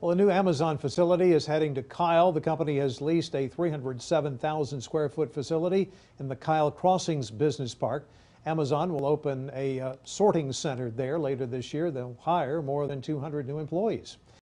Well, the new Amazon facility is heading to Kyle. The company has leased a 307,000 square foot facility in the Kyle Crossings Business Park. Amazon will open a uh, sorting center there later this year. They'll hire more than 200 new employees.